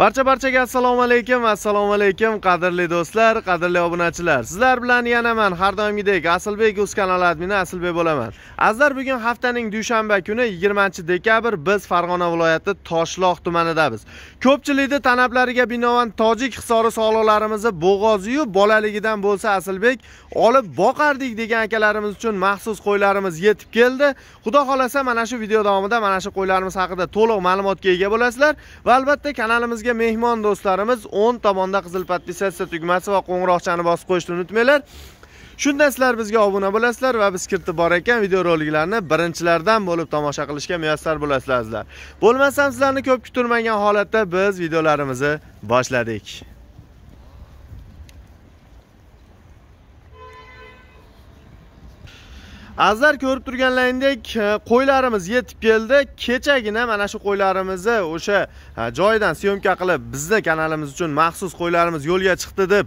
barcha barchaga assalomu alaykum assalomu alaykum qadrli do'stlar qadrli obunachilar sizlar bilan yana man har doimgidek aslbek uz kanali admini aslbek bo'laman azizlar bugun haftaning dushanba kuni 20 dekabr biz farg'ona viloyati toshloq tumanidamiz ko'pchilikni talablariga binoan tojik hisori soliqlarimizni bo'g'oziyu bolaligidan bo'lsa aslbek olib boqardik degan akalarimiz uchun maxsus qo'ylarimiz yetib keldi xudo xohlasa mana shu video davomida mana shu qo'ylarimiz haqida to'liq ma'lumotga ega bo'lasizlar va albatta kanalimiz dasturimizga mehmon do'stlarimiz o'ng tomonda qizil podpisatsiya tugmasi va qo'ng'iroqchani bosib qo'yishni unutmanglar shundan sizlar bizga obuna bo'lasizlar va biz kiritib borayotgan videoroliklarni birinchilardan bo'lib tomosha qilishga muyassar bo'lasizlar bo'lmasam sizlarni ko'p kuttirmagan holatda biz videolarimizni boshladik azlar ko'rib turganlaringdek e, qo'ylarimiz yetib keldi kechagina mana shu qo'ylarimizni o'sha e, joyidan syomka qilib bizni kanalimiz uchun maxsus qo'ylarimiz yo'lga chiqdi deb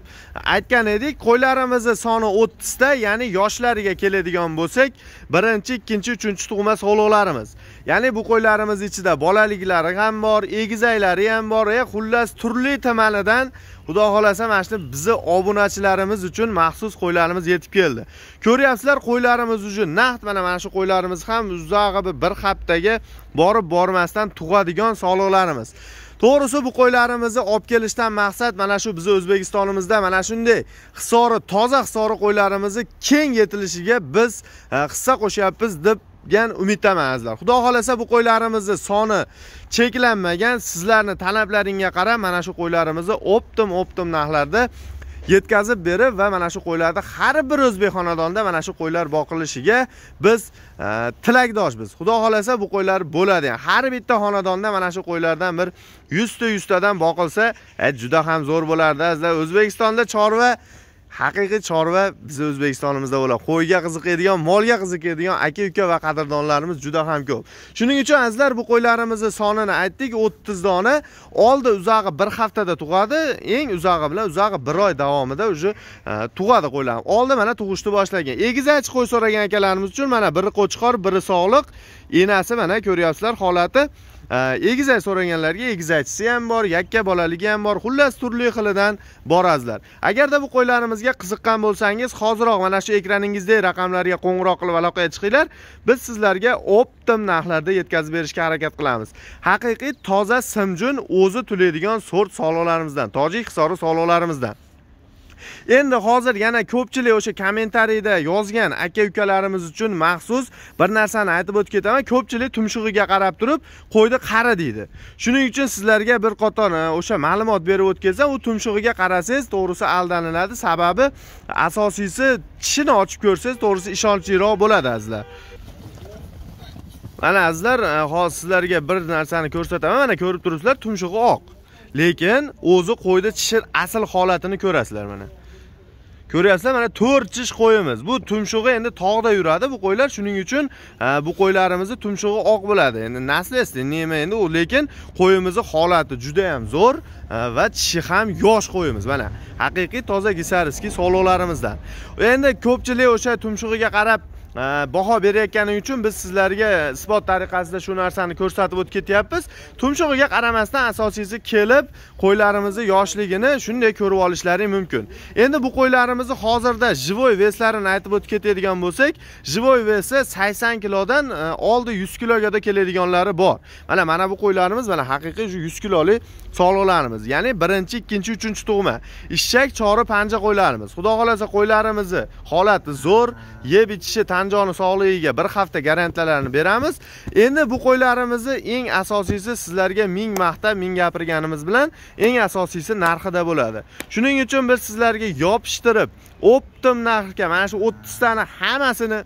aytgan edik qo'ylarimizni soni o'ttizta ya'ni yoshlariga keladigan bo'lsak birinchi ikkinchi uchinchi tug'ma sog'liqlarimiz ya'ni bu qo'ylarimiz ichida bolaliklari ham bor egizaklari ham bor Ya e, xullas turli tamalidan xudo xohlasa mana shu bizni obunachilarimiz uchun maxsus qo'ylarimiz yetib keldi ko'ryapsizlar qo'ylarimiz uchun naqd mana mana shu qo'ylarimiz ham uzog'i bir haftaga borib bormasdan tug'adigan soliqlarimiz to'g'risi bu qo'ylarimizni olib kelishdan maqsad mana shu bizni o'zbekistonimizda mana shunday hisori toza hisori qo'ylarimizni keng yetilishiga biz e, hissa qo'shyapmiz deb degan umiddaman azizlar xudo xohlasa bu qo'ylarimizni soni cheklanmagan sizlarni talablaringga qarab mana shu qo'ylarimizni optim optim narxlarda yetkazib berib va mana shu qo'ylarni har bir o'zbek xonadonida mana shu qo'ylar boqilishiga biz e, tilakdoshmiz xudo xohlasa bu qo'ylar bo'ladi har bitta xonadonda mana shu qo'ylardan bir yuzta yuztadan boqilsa e, juda ham zo'r bo'lardi azizlar o'zbekistonda chorva haqiqiy chorva bizni o'zbekistonimizda bo'ladi qo'yga qiziqadigan molga qiziqadigan aka uka va qadrdonlarimiz juda ham ko'p shuning uchun azizlar bu qo'ylarimizni sonini aytdik o'ttiz dona oldi uzog'i bir haftada tug'adi eng uzog'i bilan uzog'i bir oy davomida уже e, tug'adi qo'ylar oldi mana tug'ishni boshlagan egizachi qo'y so'ragan akalarimiz uchun mana biri qo'chqor biri sog'liq enasi mana ko'ryapsizlar holati egizak so'raganlarga egizakchisi ham bor yakka bolaligi ham bor xullas turli xilidan bor agarda bu qo'ylarimizga qiziqqan bo'lsangiz hoziroq mana shu ekraningizdagi raqamlarga qo'ng'iroq qilib aloqaga chiqinglar biz sizlarga optim narxlarda yetkazib berishga harakat qilamiz haqiqiy toza simjun o'zi to'laydigan sort soliqlarimizdan tojik hisori soliqlarimizdan endi hozir yana ko'pchilik o'sha kommentariyda yozgan aka ukalarimiz uchun maxsus bir narsani aytib o'tib ketaman ko'pchilik tumshug'iga qarab turib qo'yni qari deydi shuning uchun sizlarga bir qator e, o'sha ma'lumot berib o'tkazsam u tumshug'iga qarasangiz to'g'risi aldaniladi sababi asosiysi tishini ochib ko'rsangiz to'g'risi ishonchliroq bo'ladi azizlar mana azizlar e, hozir sizlarga bir narsani ko'rsataman mana ko'rib turibsizlar tumshug'i oq lekin o'zi qo'yni tishir asl holatini ko'rasizlar mana ko'ryapsizlar mana to'rt tish qo'yimiz bu tumshug'i endi tog'da yuradi bu qo'ylar shuning uchun e, bu qo'ylarimizni tumshug'i oq bo'ladi endi nasli nima endi u lekin qo'yimizni holati juda ham zo'r e, va tishi ham yosh qo'yimiz mana haqiqiy toza gisariskiy sog'liqlarimizdan endi ko'pchilik o'sha tumshug'iga qarab baho berayotgani uchun biz sizlarga isbot tariqasida shu narsani ko'rsatib o'tib ketyapmiz tumshug'iga qaramasdan asosiysi kelib qo'ylarimizni yoshligini shunday ko'rib olishlari mumkin endi bu qo'ylarimizni hozirda живой veslarini aytib o'tib ketadigan bo'lsak живой vesi sakson kilodan e, oldi yuz kilogacha keladiganlari bor mana mana bu qo'ylarimiz mana haqiqiy shu yuz kilolik sog'liqlarimiz ya'ni birinchi ikkinchi uchinchi tug'ma ishshak chori panja qo'ylarimiz xudo xohlasa qo'ylarimizni holati zo'r yeb ichishi tan tanjoni sog'ligiga bir hafta garantiyalarini beramiz endi bu qo'ylarimizni eng asosiysi sizlarga ming maqtab ming gapirganimiz bilan eng asosiysi narxida bo'ladi shuning uchun biz sizlarga yopishtirib optim narxga mana shu tani hammasini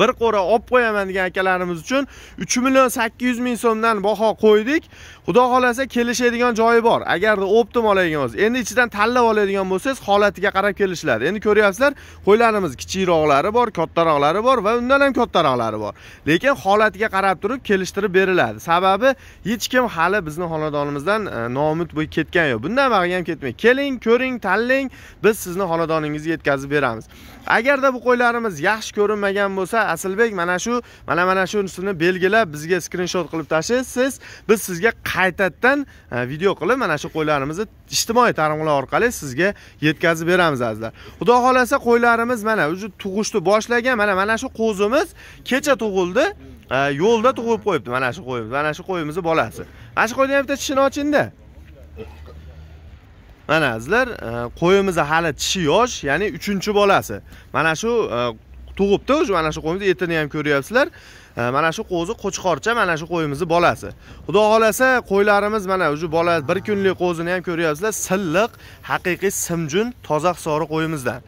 bir qo'ra olib qo'yaman degan akalarimiz uchun 3 million 800 ming so'mdan baho qo'ydik xudo xohlasa kelishadigan joyi bor agarda optim oladigan bo'lsa endi ichidan tanlab oladigan bo'lsangiz holatiga qarab kelishiladi endi ko'ryapsizlar qo'ylarimiz kichikroqlari bor kattaroqlari bor va undan ham kattaroqlari bor lekin holatiga qarab turib kelishtirib beriladi sababi hech kim hali bizni xonadonimizdan e, nomud bo'lib ketgani yo'q bundan bag'iga ham ketmay. keling ko'ring tanlang biz sizni xonadoningizga yetkazib beramiz agarda bu qo'ylarimiz yaxshi ko'rinmagan bo'lsa bo'lsa aslbek mana shu mana mana shunisini belgilab bizga skrinshot qilib tashlaysiz siz biz sizga qaytadan e, video qilib mana shu qo'ylarimizni ijtimoiy tarmoqlar orqali sizga yetkazib beramiz azizlar xudo xohlasa qo'ylarimiz mana уже tug'ishni boshlagan mana mana shu qo'zimiz kecha tug'ildi e, yo'lda tug'ilib qo'yibdi mana shu qo'yimiz mana shu qo'yimizni bolasi mana shu qo'yni ham bitta tishini ochingda mana azizlar e, qo'yimizni hali tishi yosh ya'ni uchinchi bolasi mana shu tug'ibdi уже mana shu qo'yimiz etini ham ko'ryapsizlar e, mana shu qo'zi qo'chqorcha mana shu qo'yimizni bolasi xudo xohlasa qo'ylarimiz mana уже bola bir kunlik qo'zini ham ko'ryapsizlar silliq haqiqiy simjun toza hisori qo'yimizdan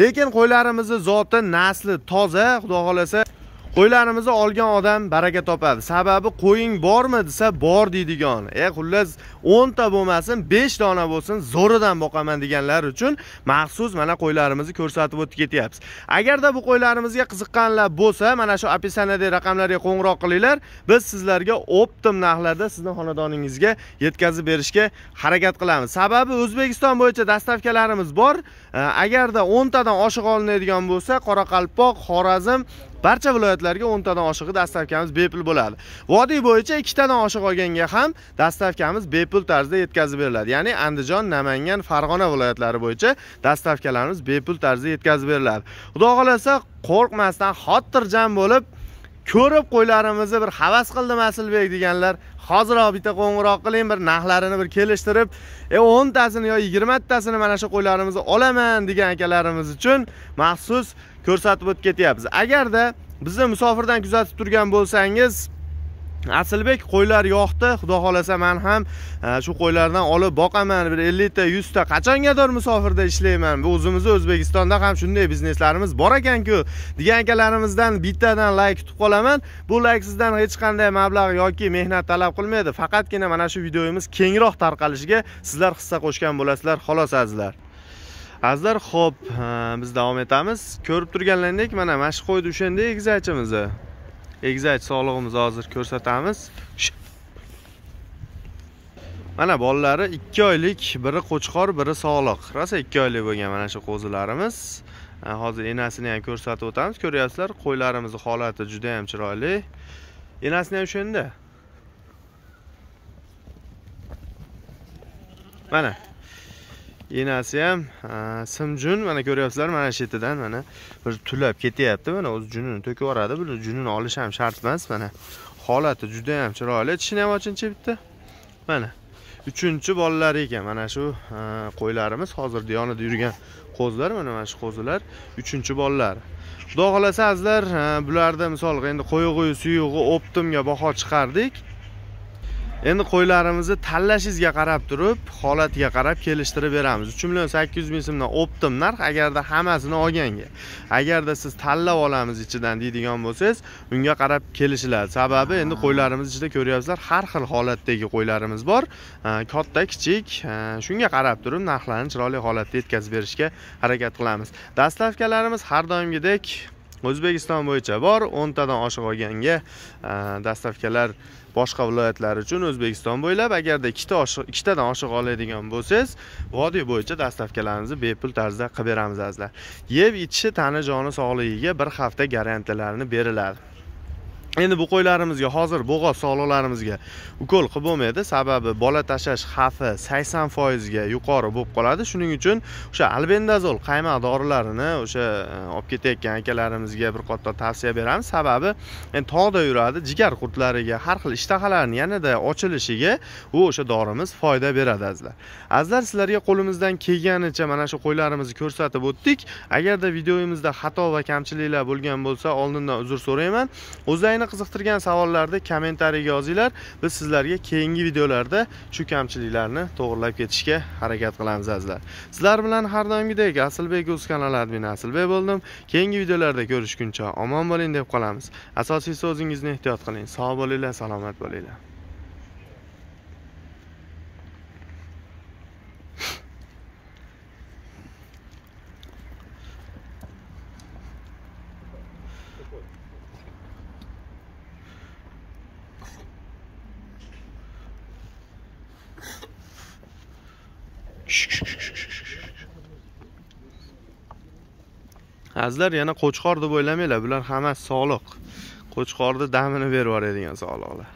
lekin qo'ylarimizni zoti nasli toza xudo xohlasa qo'ylarimizni olgan odam baraka topadi sababi qo'ying bormi desa bor deydigan e xullas 10 ta bo'lmasin 5 dona bo'lsin zo'ridan boqaman deganlar uchun maxsus mana qo'ylarimizni ko'rsatib o'tib ketyapmiz agarda bu qo'ylarimizga qiziqqanlar bo'lsa mana shu описаниядagi raqamlarga qo'ng'iroq qilinglar biz sizlarga optim narxlarda sizni xonadoningizga yetkazib berishga harakat qilamiz sababi o'zbekiston bo'yicha dastavkalarimiz bor e, agarda 10 tadan oshiq olinadigan bo'lsa qoraqalpoq xorazm barcha viloyatlarga 10 tadan oshig'i dastavkamiz bepul bo'ladi vodiy bo'yicha 2 tadan oshiq olganga ham dastavkamiz bepul tarzda yetkazib beriladi ya'ni andijon namangan farg'ona viloyatlari bo'yicha dastavkalarimiz bepul tarzda yetkazib beriladi xudo xohlasa qo'rqmasdan xotirjam bo'lib ko'rib qo'ylarimizni bir havas qildim aslbek deganlar hoziroq bitta qo'ng'iroq qiling bir narxlarini bir kelishtirib e o'ntasini yo yigirmatasini mana shu qo'ylarimizni olaman degan akalarimiz uchun maxsus ko'rsatib o'tib ketyapmiz agarda bizni musofirdan kuzatib turgan bo'lsangiz asilbek qo'ylar yoqdi xudo xohlasa man ham e, shu qo'ylardan olib boqaman bir ellikta yuzta qachongadir musofirda ishlayman o'zimizni o'zbekistonda ham shunday bizneslarimiz bor ekanku degan akalarimizdan bittadan layk kutib qolaman bu layk sizdan hech qanday mablag' yoki mehnat talab qilmaydi faqatgina mana shu videomiz kengroq tarqalishiga sizlar hissa qo'shgan bo'lasizlar xolos azizlar azizlar ho'p biz davom etamiz ko'rib turganlaringdek mana mana shu qo'yni o'shanda egizachimizni egizach sog'lig'imizni hozir ko'rsatamiz mana bolalari ikki oylik biri qo'chqor biri sog'liq rosa ikki oylik bo'lgan mana shu qo'zilarimiz hozir enasini ham ko'rsatib o'tamiz ko'ryapsizlar qo'ylarimizni holati juda yam chiroyli enasini ham o'shanda mana iynasi ham simjun mana ko'ryapsizlar mana shu yerdan mana bir tulab ketyapti mana o'zi junini to'kib yuboradi bu junini olish ham shart emas mana holati juda yam chiroyli tishini ham ochinchi bitta mana uchinchi bolalari ekan mana shu qo'ylarimiz hozir yonida yurgan qo'zilar mana mana shu qo'zilar uchinchi bolalari xudo xohlasa azizlar bularda misol endi qo'yig'iyu suyug'i optimga baho chiqardik endi qo'ylarimizni tanlashingizga qarab turib holatiga qarab kelishtirib beramiz 3 million 800 ming so'mdan optim narx agarda hammasini olganga agarda siz tanlab olamiz ichidan deydigan bo'lsangiz unga qarab kelishiladi sababi endi qo'ylarimiz ichida ko'ryapsizlar har xil holatdagi qo'ylarimiz bor katta kichik shunga qarab turib narxlarni chiroyli holatda yetkazib berishga harakat qilamiz dastlabkilarimiz har doimgidek o'zbekiston bo'yicha bor o'ntadan oshiq olganga e, dastavkalar boshqa viloyatlar uchun o'zbekiston bo'ylab agarda ikkita oshiq ikkitadan oshiq oladigan bo'lsangiz vodiy bo'yicha dastavkalaringizni bepul tarzda qilib beramiz azizlar yeb ichishi tana joni sog'ligiga bir hafta garantiyalarini beriladi endi bu qo'ylarimizga hozir bo'g'oz sog'liqlarimizga ukol qilib bo'lmaydi sababi bola tashlash xavfi sakson foizga yuqori bo'lib qoladi shuning uchun o'sha albendazol qaymoq dorilarini o'sha e, olib ketayotgan akalarimizga bir qator tavsiya beramiz sababi endi tog'da yuradi jigar qurtlariga har xil ishtahalarni yanada ochilishiga u o'sha dorimiz foyda beradi azizlar azizlar sizlarga qo'limizdan kelganicha mana shu qo'ylarimizni ko'rsatib o'tdik agarda videomizda xato va kamchiliklar bo'lgan bo'lsa oldindan uzr so'rayman o'zlarini qiziqtirgan savollarni kommentariyga yozinglar biz sizlarga keyingi videolarda shu kamchiliklarni to'g'irlab ketishga harakat qilamiz azizlar sizlar bilan har doimgidek asilbek uz kanali admini asilbek bo'ldim keyingi videolarda ko'rishguncha omon bo'ling deb qolamiz asosiysi o'zingizni ehtiyot qiling sog' bo'linglar salomat bo'linglar azizlar yana qo'chqor deb o'ylamanglar bular hammasi soliq qo'chqorni damini berib yuboradigan soliqlar